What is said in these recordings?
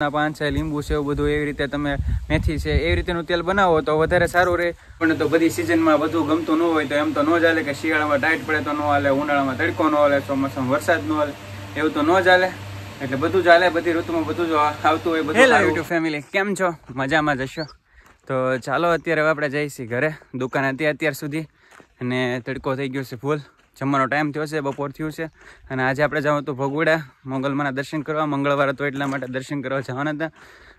ના પાન છે લીંબુ છે એવું બધું એવી રીતે તમે મેથી છે એવી રીતેનું તેલ બનાવો તો વધારે સારું રહે પણ તો બધી સિઝનમાં બધું ગમતું ન હોય તો એમ તો ન ચાલે કે શિયાળામાં ટાઈટ પડે તો ન હાલે ઉનાળામાં તડકો ન હાલે ચોમાસામાં વરસાદ ન હાલે એવું તો ન ચાલે એટલે બધું ચાલે બધી ઋતુમાં બધું જ આવતું હોય બધું યુટ્યુબ ફેમિલી કેમ છો મજામાં જશો તો ચાલો અત્યારે હવે આપણે જઈશું ઘરે દુકાન હતી અત્યાર સુધી અને તડકો થઈ ગયો છે ફૂલ જમવાનો ટાઈમ થયો છે બપોર થયું છે અને આજે આપણે જવું હતું ભગોડા મોગલમાના દર્શન કરવા મંગળવાર હતો એટલા માટે દર્શન કરવા જવાના હતા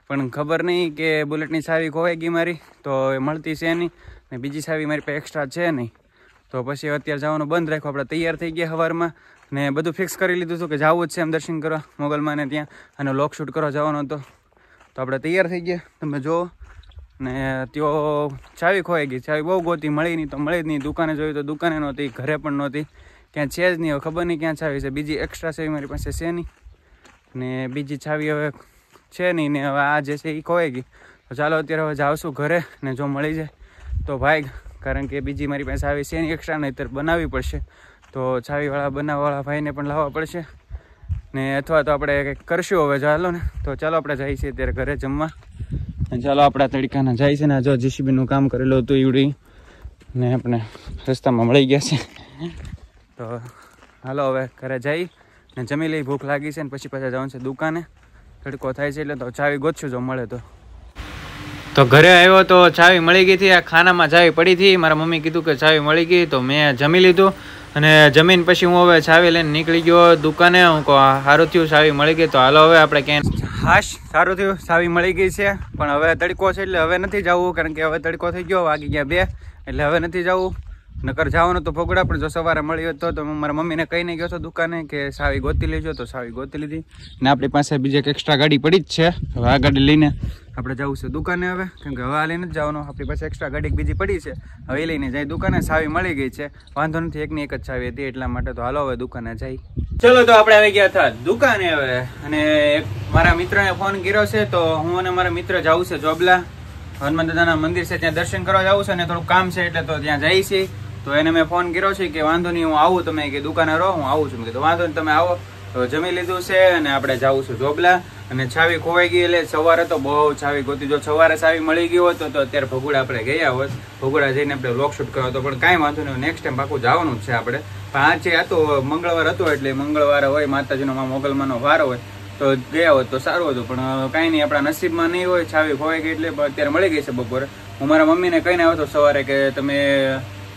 પણ ખબર નહીં કે બુલેટની સાવી ખોવાઈ ગઈ મારી તો મળતી છે નહીં ને બીજી સાવી મારી પાસે એક્સ્ટ્રા છે નહીં તો પછી અત્યારે જવાનું બંધ રાખ્યું આપણે તૈયાર થઈ ગયા હવારમાં ને બધું ફિક્સ કરી લીધું હતું કે જવું જ છે એમ દર્શન કરવા મોગલમાને ત્યાં અને લોક શૂટ કરવા જવાનો હતો તો આપણે તૈયાર થઈ ગયા તમે જુઓ ને તેઓ ચાવી ખોવાઈ ગઈ ચાવી બહુ ગોતી મળી નહીં તો મળી જ નહીં દુકાને જોયું તો દુકાને નહોતી ઘરે પણ નહોતી ક્યાં છે જ નહીં હવે ખબર નહીં ક્યાં ચાવી છે બીજી એક્સ્ટ્રા ચાવી મારી પાસે છે નહીં ને બીજી ચાવી હવે છે નહીં ને હવે આ જે છે એ ખોવાઈ ગઈ તો ચાલો અત્યારે હવે જાવશું ઘરે ને જો મળી જાય તો ભાઈ કારણ કે બીજી મારી પાસે આવી છે એની એક્સ્ટ્રા નહીતર બનાવવી પડશે તો ચાવીવાળા બનાવવાવાળા ભાઈને પણ લાવવા પડશે ને અથવા તો આપણે કંઈક કરશું હવે ચાલો ને તો ચાલો આપણે જઈએ છીએ અત્યારે ઘરે જમવા ચાલો આપણા તડકાના જાય છે ને જો જીસીબીનું કામ કરેલું હતું ઈવડી ને આપણે રસ્તામાં મળી ગયા છે તો હાલો હવે ઘરે જઈ ને જમી લઈ ભૂખ લાગી છે ને પછી પાછા જવાનું છે દુકાને તડકો થાય છે એટલે તો ચાવી ગોતશું જો મળે તો તો ઘરે આવ્યો તો ચાવી મળી ગઈ હતી આ ખાનામાં ચાવી પડી હતી મારા મમ્મી કીધું કે ચાવી મળી ગઈ તો મેં જમી લીધું અને જમીન પછી હું હવે ચાવી લઈને નીકળી ગયો દુકાને હું સારું થયું ચાવી મળી ગઈ તો હાલો હવે આપણે ક્યાંય આશ સારું થયું સાવી મળી ગઈ છે પણ હવે તડકો છે એટલે હવે નથી જવું કારણ કે હવે તડકો થઈ ગયો વાગી ગયા બે એટલે હવે નથી જવું નકર જવાનું તો ફોગડા પણ જો સવારે મળી હતો તો મારા મમ્મીને કહીને ગયો હતો દુકાને કે સાવી ગોતી લેજો તો સાવી ગોતી લીધી ને આપણી પાસે બીજી એક એક્સ્ટ્રા ગાડી પડી જ છે હવે આ ગાડી લઈને આપણે જવું છે દુકાને હવે કેમ કે હવે આ લઈને જ જવાનું આપણી પાસે એક્સ્ટ્રા ગાડી બીજી પડી છે હવે લઈને જાય દુકાને સાવી મળી ગઈ છે વાંધો નથી એકની એક જ સાવી હતી એટલા માટે તો હાલો હવે દુકાને જાય ચલો તો આપણે આવી ગયા હતા દુકાને હવે અને મારા મિત્રને ફોન કર્યો છે તો હું અને મારા મિત્ર જવું છે જોબલા હનુમાન દાદાના મંદિર છે ત્યાં દર્શન કરવા જવું છે અને થોડું કામ છે એટલે તો ત્યાં જઈએ છીએ તો એને મેં ફોન કર્યો છે કે વાંધો નહીં હું આવું તમે કે દુકાને રહો હું આવું છું મેં કીધું વાંધો નહીં તમે આવો તો જમી લીધું છે અને આપણે જવું છું જોબલા અને છાવી ખોવાઈ ગઈ એટલે સવારે તો બહુ છાવી ગોતી જો સવારે છાવી મળી ગઈ હોત તો અત્યારે ભગુડા આપણે ગયા હોત ભગુડા જઈને આપણે લોકશૂટ શૂટ કર્યો હતો પણ કાંઈ વાંધો નહીં નેક્સ્ટ ટાઈમ પાકું જવાનું જ છે આપણે પણ આજે હતો મંગળવાર હતો એટલે મંગળવાર હોય માતાજીનો માં મોગલમાંનો વાર હોય તો ગયા હોત તો સારું હતું પણ કાંઈ નહીં આપણા નસીબમાં નહીં હોય છાવી ખોવાઈ ગઈ એટલે અત્યારે મળી ગઈ છે બપોરે હું મારા મમ્મીને કહીને આવ્યો હતો સવારે કે તમે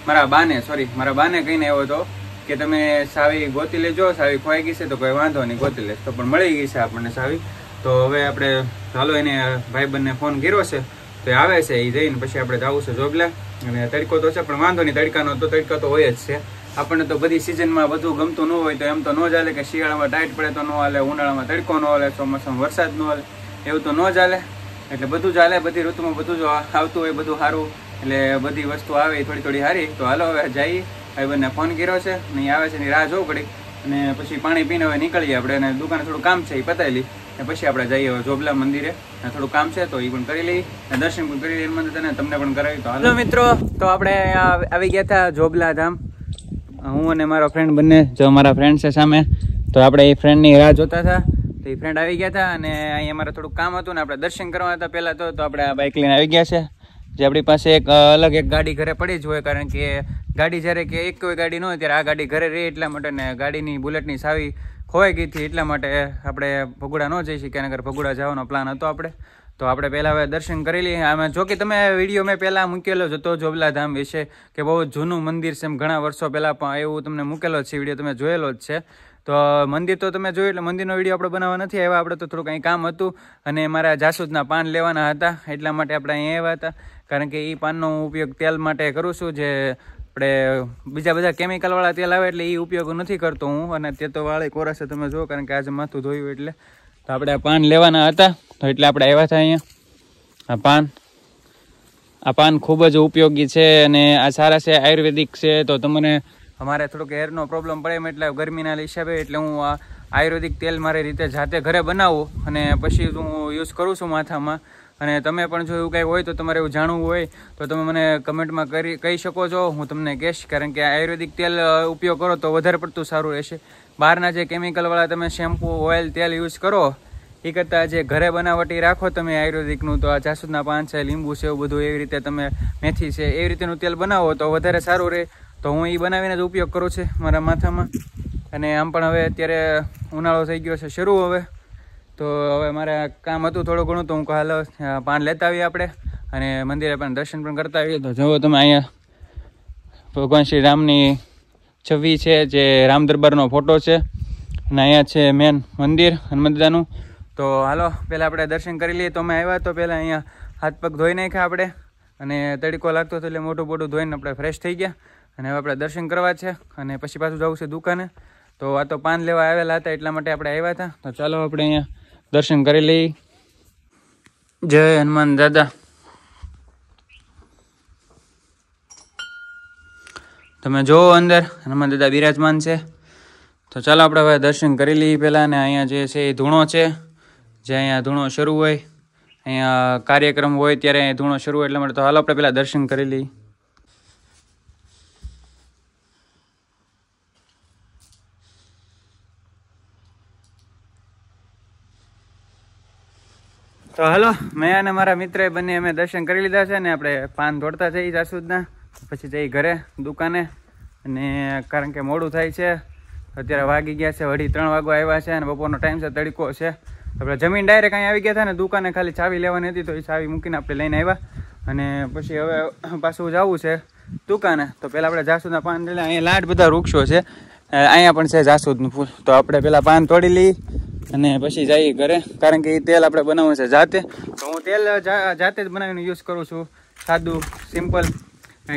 મારા બાને સોરી મારા બાને કહીને એવો હતો કે તમે સાવી ગોતી લેજો સાવી ખોવાઈ ગઈ છે તો કોઈ વાંધો નહીં ગોતી લેશ તો પણ મળી ગઈ છે આપણને સાવી તો હવે આપણે ચાલો એને ભાઈ બંને ફોન કર્યો છે તો એ આવે છે એ જઈને પછી આપણે જવું છે જોબલા અને તડકો તો છે પણ વાંધો નહીં તડકાનો તો તડકો તો હોય જ છે આપણને તો બધી સિઝનમાં બધું ગમતું ન હોય તો એમ તો ન ચાલે કે શિયાળામાં ટાઈટ પડે તો ન હાલે ઉનાળામાં તડકો ન હાલે ચોમાસામાં વરસાદ ન હાલે એવું તો ન ચાલે એટલે બધું ચાલે બધી ઋતુમાં બધું જો આવતું હોય બધું સારું એટલે બધી વસ્તુ આવે થોડી થોડી સારી તો હાલો હવે જઈએ બંને ફોન કર્યો છે ને આવે છે એની રાહ જોવું પડી અને પછી પાણી પીને હવે નીકળીએ આપણે અને દુકાને થોડું કામ છે એ પતાવી ને પછી આપણે જઈએ હવે જોબલા મંદિરે અને થોડું કામ છે તો એ પણ કરી લઈ અને દર્શન પણ કરી લઈએ મંદિર અને તમને પણ કરાવી તો હાલો મિત્રો તો આપણે આવી ગયા હતા જોબલા ધામ હું અને મારો ફ્રેન્ડ બંને જો મારા ફ્રેન્ડ છે સામે તો આપણે એ ફ્રેન્ડની રાહ જોતા હતા તો એ ફ્રેન્ડ આવી ગયા હતા અને અહીંયા અમારે થોડું કામ હતું ને આપણે દર્શન કરવા હતા પહેલાં તો આપણે આ બાઇક લઈને આવી ગયા છે જે આપણી પાસે એક અલગ એક ગાડી ઘરે પડી જ હોય કારણ કે ગાડી જ્યારે કે એક કોઈ ગાડી ન હોય ત્યારે આ ગાડી ઘરે રહે એટલા માટે ને ગાડીની બુલેટની સાવી ખોવાઈ ગઈ હતી એટલા માટે આપણે ભગુડા ન જઈ શકીએ અને ભગુડા જવાનો પ્લાન હતો આપણે તો આપણે પહેલાં હવે દર્શન કરી લઈએ આમાં જો કે તમે વિડીયો મેં પહેલાં મૂકેલો જ હતો જોબલાધામ વિશે કે બહુ જૂનું મંદિર છે એમ ઘણા વર્ષો પહેલાં પણ એવું તમને મૂકેલો છે વિડીયો તમે જોયેલો જ છે તો મંદિર તો તમે જોયું એટલે મંદિરનો વિડીયો આપણે બનાવવા નથી આવ્યા આપણે તો થોડું કંઈ કામ હતું અને મારા જાસૂદના પાન લેવાના હતા એટલા માટે આપણે અહીંયા આવ્યા હતા કારણ કે એ પાનનો ઉપયોગ તેલ માટે કરું છું જે આપણે બીજા બધા કેમિકલવાળા તેલ આવે એટલે એ ઉપયોગ નથી કરતો હું અને તે તો વાળી કોરાશે તમે જુઓ કારણ કે આજે માથું ધોયું એટલે તો આપણે આ પાન લેવાના હતા તો એટલે આપણે આવ્યા હતા અહીંયા આ પાન આ પાન ખૂબ જ ઉપયોગી છે અને આ સારા છે આયુર્વેદિક છે તો તમને અમારે થોડુંક હેરનો પ્રોબ્લેમ પડે એમ એટલે ગરમીના હિસાબે એટલે હું આ આયુર્વેદિક તેલ મારી રીતે જાતે ઘરે બનાવું અને પછી હું યુઝ કરું છું માથામાં અને તમે પણ જો એવું કંઈ હોય તો તમારે એવું જાણવું હોય તો તમે મને કમેન્ટમાં કરી કહી શકો છો હું તમને કહીશ કારણ કે આયુર્વેદિક તેલ ઉપયોગ કરો તો વધારે પડતું સારું રહેશે બહારના જે કેમિકલવાળા તમે શેમ્પૂ ઓઇલ તેલ યુઝ કરો એ કરતાં જે ઘરે બનાવટી રાખો તમે આયુર્વેદિકનું તો આ જાસૂદના પાન છે લીંબુ છે એવું બધું એવી રીતે તમે મેથી છે એવી રીતેનું તેલ બનાવો તો વધારે સારું રહે તો હું એ બનાવીને જ ઉપયોગ કરું છું મારા માથામાં અને આમ પણ હવે અત્યારે ઉનાળો થઈ ગયો છે શરૂ હવે તો હવે મારે કામ હતું થોડું ઘણું તો હું હાલો પાન લેતા આવીએ આપણે અને મંદિરે પણ દર્શન પણ કરતા આવીએ તો જુઓ તમે અહીંયા ભગવાન શ્રી રામની છવી છે જે રામ દરબારનો ફોટો છે અને અહીંયા છે મેન મંદિર હનુમંતદાનું તો હાલો પહેલાં આપણે દર્શન કરી લઈએ તો અમે આવ્યા તો પહેલાં અહીંયા હાથ પગ ધોઈ નાખ્યા આપણે અને તડકો લાગતો હતો એટલે મોટું મોટું ધોઈને આપણે ફ્રેશ થઈ ગયા અને હવે આપણે દર્શન કરવા છે અને પછી પાછું જવું છે દુકાને તો આ તો પાન લેવા આવેલા હતા એટલા માટે આપણે આવ્યા હતા તો ચાલો આપણે અહીંયા દર્શન કરી લઈ જય હનુમાન દાદા તમે જો અંદર હનુમાન દાદા બિરાજમાન છે તો ચાલો આપણે હવે દર્શન કરી લઈએ પહેલાં અને અહીંયા જે છે એ ધૂણો છે જે અહીંયા ધૂણો શરૂ હોય અહીંયા કાર્યક્રમ હોય ત્યારે અહીંયા ધૂણો શરૂ હોય એટલા માટે તો હાલ આપણે પહેલાં દર્શન કરી લઈએ તો હલો મેં અને મારા મિત્રએ બંને અમે દર્શન કરી લીધા છે ને આપણે પાન તોડતા જઈએ જાસૂદના પછી જઈ ઘરે દુકાને અને કારણ કે મોડું થાય છે અત્યારે વાગી ગયા છે વળી ત્રણ વાગો આવ્યા છે અને બપોરનો ટાઈમ છે તડકો છે આપણે જમીન ડાયરેક્ટ અહીં આવી ગયા હતા ને દુકાને ખાલી ચાવી લેવાની હતી તો એ ચાવી મૂકીને આપણે લઈને આવ્યા અને પછી હવે પાછું જવું છે દુકાને તો પહેલાં આપણે જાસૂદના પાન લઈને અહીંયા લાડ બધા વૃક્ષો છે અહીંયા પણ છે જાસૂદનું ફૂલ તો આપણે પહેલાં પાન તોડી લઈએ અને પછી જઈએ ઘરે કારણ કે એ તેલ આપણે બનાવવું છે જાતે તો હું તેલ જાતે જ બનાવીને યુઝ કરું છું સાદું સિમ્પલ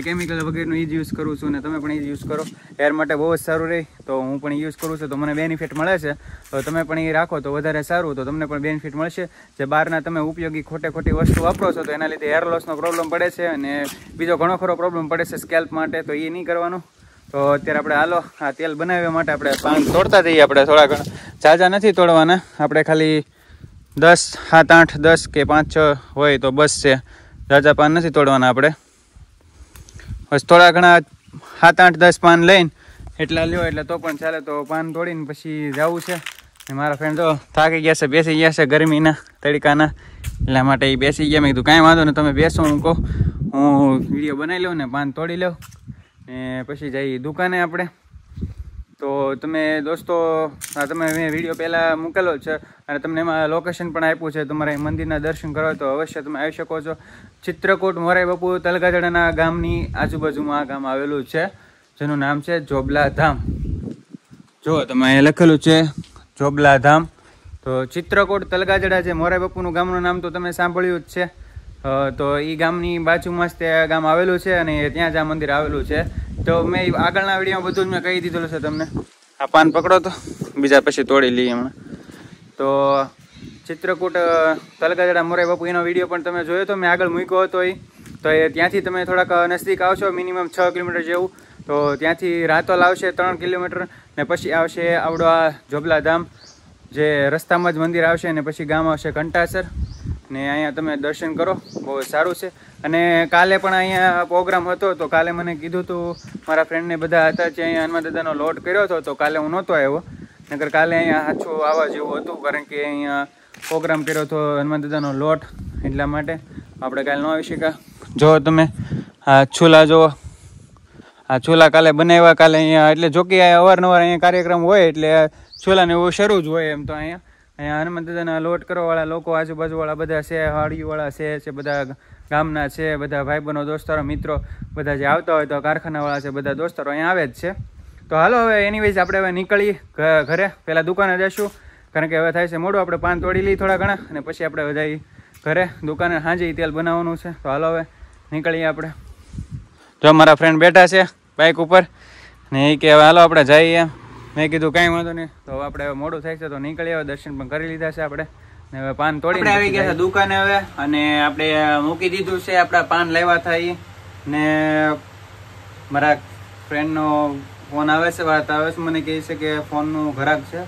કેમિકલ વગેરેનું એ જ યુઝ કરું છું અને તમે પણ એ જ યુઝ કરો એર માટે બહુ જ સારું રહે તો હું પણ યુઝ કરું છું તો મને બેનિફિટ મળે છે તો તમે પણ એ રાખો તો વધારે સારું તો તમને પણ બેનિફિટ મળશે જે બહારના તમે ઉપયોગી ખોટે ખોટી વસ્તુ વાપરો છો તો એના લીધે હેર લોસનો પ્રોબ્લેમ પડે છે અને બીજો ઘણો ખરો પ્રોબ્લેમ પડે છે સ્કેલ્પ માટે તો એ નહીં કરવાનું તો અત્યારે આપણે હાલો આ તેલ બનાવવા માટે આપણે પાન તોડતા જઈએ આપણે થોડા ઘણા ઝાઝા નથી તોડવાના આપણે ખાલી દસ સાત આઠ દસ કે પાંચ છ હોય તો બસ છે ઝાઝા પાન નથી તોડવાના આપણે બસ થોડા ઘણા સાત આઠ દસ પાન લઈને એટલા લ્યો એટલે તો પણ ચાલે તો પાન તોડીને પછી જવું છે મારા ફ્રેન્ડ તો થાકી ગયા છે બેસી ગયા છે ગરમીના તડકાના એટલા માટે એ બેસી ગયા મેં કીધું કાંઈ વાંધો ને તમે બેસો હું કહું હું વિડીયો બનાવી લઉં ને પાન તોડી લઉં ને પછી જઈએ દુકાને આપણે તો તમે દોસ્તો તમે મેં વિડીયો પહેલાં મૂકેલો છે અને તમને એમાં લોકેશન પણ આપ્યું છે તમારે મંદિરના દર્શન કરવા તો અવશ્ય તમે આવી શકો છો ચિત્રકૂટ મોરાઈ બાપુ તલગાજડાના ગામની આજુબાજુમાં આ ગામ આવેલું છે જેનું નામ છે જોબલા ધામ જો તમે અહીંયા લખેલું છે જોબલા ધામ તો ચિત્રકોટ તલગાજડા જે મોરાઈ બાપુનું ગામનું નામ તો તમે સાંભળ્યું જ છે તો એ ગામની બાજુમાં જ તે ગામ આવેલું છે અને ત્યાં જ આ મંદિર આવેલું છે તો મેં આગળના વિડીયોમાં બધું જ મેં કહી દીધેલું છે તમને આ પાન પકડો તો બીજા પછી તોડી લઈએ હમણાં તો ચિત્રકૂટ તલગાજડા મોરાઈ બાપુ એનો વિડીયો પણ તમે જોયો તો મેં આગળ મૂક્યો હતો એ તો એ ત્યાંથી તમે થોડાક નજીક આવશો મિનિમમ છ કિલોમીટર જેવું તો ત્યાંથી રાતોલ આવશે ત્રણ કિલોમીટર ને પછી આવશે આવડો આ જોબલા ધામ જે રસ્તામાં જ મંદિર આવશે ને પછી ગામ આવશે કંટાસર ને અહીંયા તમે દર્શન કરો બહુ સારું છે અને કાલે પણ અહીંયા પ્રોગ્રામ હતો તો કાલે મને કીધું હતું મારા ફ્રેન્ડને બધા હતા જે અહીંયા હનુમાન દાદાનો લોટ કર્યો હતો તો કાલે હું નહોતો આવ્યો નગર કાલે અહીંયા આછું આવવા જેવું હતું કારણ કે અહીંયા પ્રોગ્રામ કર્યો હતો હનુમાન દાદાનો લોટ એટલા માટે આપણે કાલે ન આવી શક્યા જો તમે આ છોલા જુઓ આ છોલા કાલે બનાવ્યા કાલે અહીંયા એટલે જો કે અવારનવાર અહીંયા કાર્યક્રમ હોય એટલે છોલાને એવું શરૂ જ હોય એમ તો અહીંયા અહીંયા દાદાના લોટ કરવાવાળા લોકો આજુબાજુવાળા બધા છે હાડીવાળા છે જે બધા ગામના છે બધા ભાઈબંધો દોસ્તારો મિત્રો બધા જે આવતા હોય તો કારખાનાવાળા છે બધા દોસ્તારો અહીંયા આવે જ છે તો હાલો હવે એની વેજ આપણે હવે નીકળી ઘરે પહેલાં દુકાને જઈશું કારણ કે હવે થાય છે મોડું આપણે પાન તોડી લઈએ થોડા ઘણા અને પછી આપણે બધા ઘરે દુકાને સાંજે તેલ બનાવવાનું છે તો હાલો હવે નીકળીએ આપણે જો મારા ફ્રેન્ડ બેઠા છે બાઇક ઉપર ને એ કે હાલો આપણે જઈએ મેં કીધું કઈ વાંધો નહીં તો આપડે મોડું થાય છે તો નીકળી આવે દર્શન પણ કરી લીધા છે આપણે હવે પાન તોડી આવી ગયા દુકાને હવે અને આપડે મૂકી દીધું છે આપડા પાન લેવા થાય ને મારા ફ્રેન્ડ નો ફોન આવે છે વાત આવે છે મને કહે છે કે ફોન નું ઘરાક છે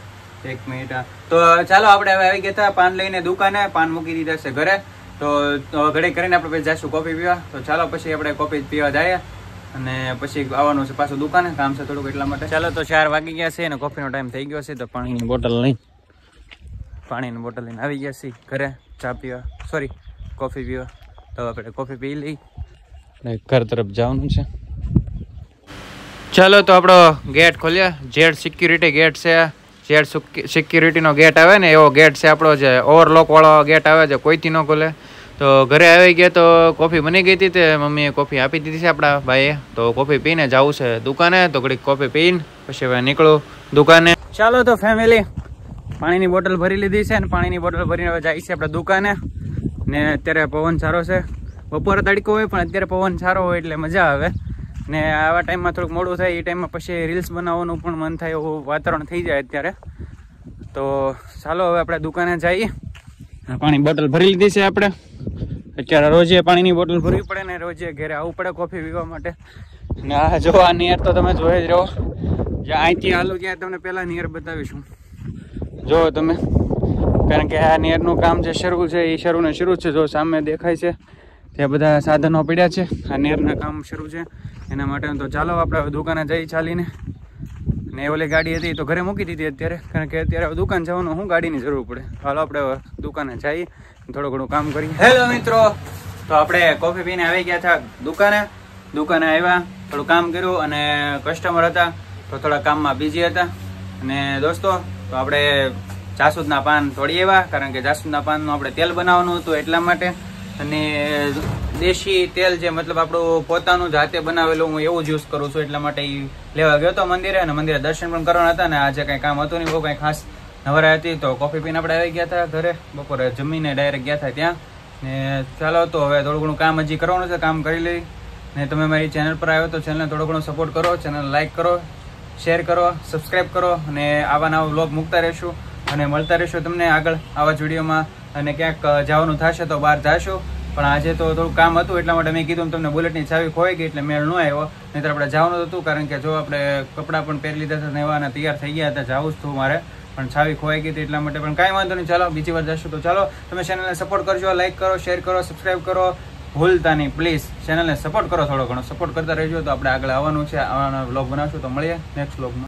એક મિનિટ તો ચાલો આપડે હવે આવી ગયા હતા પાન લઈને દુકાને પાન મૂકી દીધા છે ઘરે તો ઘડે કરીને આપણે જઈશું કોફી પીવા તો ચાલો પછી આપડે કોફી પીવા જઈએ અને પછી આવવાનું છે પાછું દુકાને કામ છે થોડુંક એટલા માટે ચાલો તો ચાર વાગી ગયા છે અને કોફીનો ટાઈમ થઈ ગયો છે તો પાણીની બોટલ લઈને પાણીની બોટલ લઈને આવી ગયા છે ઘરે ચા પીવા સોરી કોફી પીવા તો આપણે કોફી પી લઈ અને ઘર તરફ જવાનું છે ચાલો તો આપણો ગેટ ખોલ્યા જેડ સિક્યુરિટી ગેટ છે જેડ સિક્યુરિટીનો ગેટ આવે ને એવો ગેટ છે આપણો જે ઓવરલોકવાળો ગેટ આવે છે કોઈથી ન ખોલે તો ઘરે આવી ગયા તો કોફી બની ગઈ હતી તે મમ્મીએ કોફી આપી દીધી છે આપણા ભાઈએ તો કોફી પીને જવું છે દુકાને તો ઘડીક કોફી પીને પછી હવે નીકળો દુકાને ચાલો તો ફેમિલી પાણીની બોટલ ભરી લીધી છે અને પાણીની બોટલ ભરીને હવે જાય છે આપણે દુકાને ને અત્યારે પવન સારો છે બપોરે તડકો હોય પણ અત્યારે પવન સારો હોય એટલે મજા આવે ને આવા ટાઈમમાં થોડુંક મોડું થાય એ ટાઈમમાં પછી રીલ્સ બનાવવાનું પણ મન થાય એવું વાતાવરણ થઈ જાય અત્યારે તો ચાલો હવે આપણે દુકાને જઈએ પાણી બોટલ ભરી લીધી છે આપણે અત્યારે રોજે પાણીની બોટલ ભરવી પડે ને રોજે ઘરે આવું પડે કોફી પીવા માટે ના જો આ નિયર તો તમે જોઈ જ રહો જે અહીંથી હાલું ક્યાં તમને પહેલાં નિયર બતાવીશું જો તમે કારણ કે આ નિયરનું કામ જે શરૂ છે એ શરૂને શરૂ છે જો સામે દેખાય છે ત્યાં બધા સાધનો પડ્યા છે આ નિયરના કામ શરૂ છે એના માટે તો ચાલો આપણે દુકાને જઈ ચાલીને ને ઓલી ગાડી હતી તો ઘરે મૂકી દીધી અત્યારે કારણ કે અત્યારે દુકાન જવાનું હું ગાડીની જરૂર પડે હાલો આપણે દુકાને જઈએ થોડું ઘણું કામ કરીએ હેલો મિત્રો તો આપણે કોફી પીને આવી ગયા હતા દુકાને દુકાને આવ્યા થોડું કામ કર્યું અને કસ્ટમર હતા તો થોડા કામમાં બિઝી હતા અને દોસ્તો તો આપણે જાસૂદના પાન તોડી આવ્યા કારણ કે જાસૂદના પાનનું આપણે તેલ બનાવવાનું હતું એટલા માટે અને દેશી તેલ જે મતલબ આપણું પોતાનું જાતે બનાવેલું હું એવું જ યુઝ કરું છું એટલા માટે એ લેવા ગયો હતો મંદિરે અને મંદિરે દર્શન પણ કરવાના હતા અને આજે કંઈ કામ હતું નહીં બહુ કંઈ ખાસ નવરા હતી તો કોફી પીને આપણે આવી ગયા હતા ઘરે બપોરે જમીને ડાયરેક્ટ ગયા હતા ત્યાં ને ચાલો તો હવે થોડું ઘણું કામ હજી કરવાનું છે કામ કરી લઈ ને તમે મારી ચેનલ પર આવ્યો તો ચેનલને થોડો ઘણો સપોર્ટ કરો ચેનલ લાઇક કરો શેર કરો સબસ્ક્રાઈબ કરો અને આવા નવા વ્લોગ મૂકતા રહેશું અને મળતા રહેશો તમને આગળ આવા જ વિડીયોમાં અને ક્યાંક જવાનું થશે તો બહાર જાશું પણ આજે તો થોડું કામ હતું એટલા માટે મેં કીધું તમને બુલેટની ચાવી ખોવાઈ ગઈ એટલે મેળ ન આવ્યો નહીં તો આપણે જવાનું હતું કારણ કે જો આપણે કપડાં પણ પહેરી લીધા હતા એવાના તૈયાર થઈ ગયા હતા જવું જ હતું મારે પણ ચાવી ખોવાઈ ગઈ હતી એટલા માટે પણ કાંઈ વાંધો નહીં ચાલો બીજી વાર જશું તો ચાલો તમે ચેનલને સપોર્ટ કરજો લાઇક કરો શેર કરો સબસ્ક્રાઈબ કરો ભૂલતા નહીં પ્લીઝ ચેનલને સપોર્ટ કરો થોડો ઘણો સપોર્ટ કરતા રહેજો તો આપણે આગળ આવવાનું છે આવવાના વ્લોગ બનાવશું તો મળીએ નેક્સ્ટ વ્લોગમાં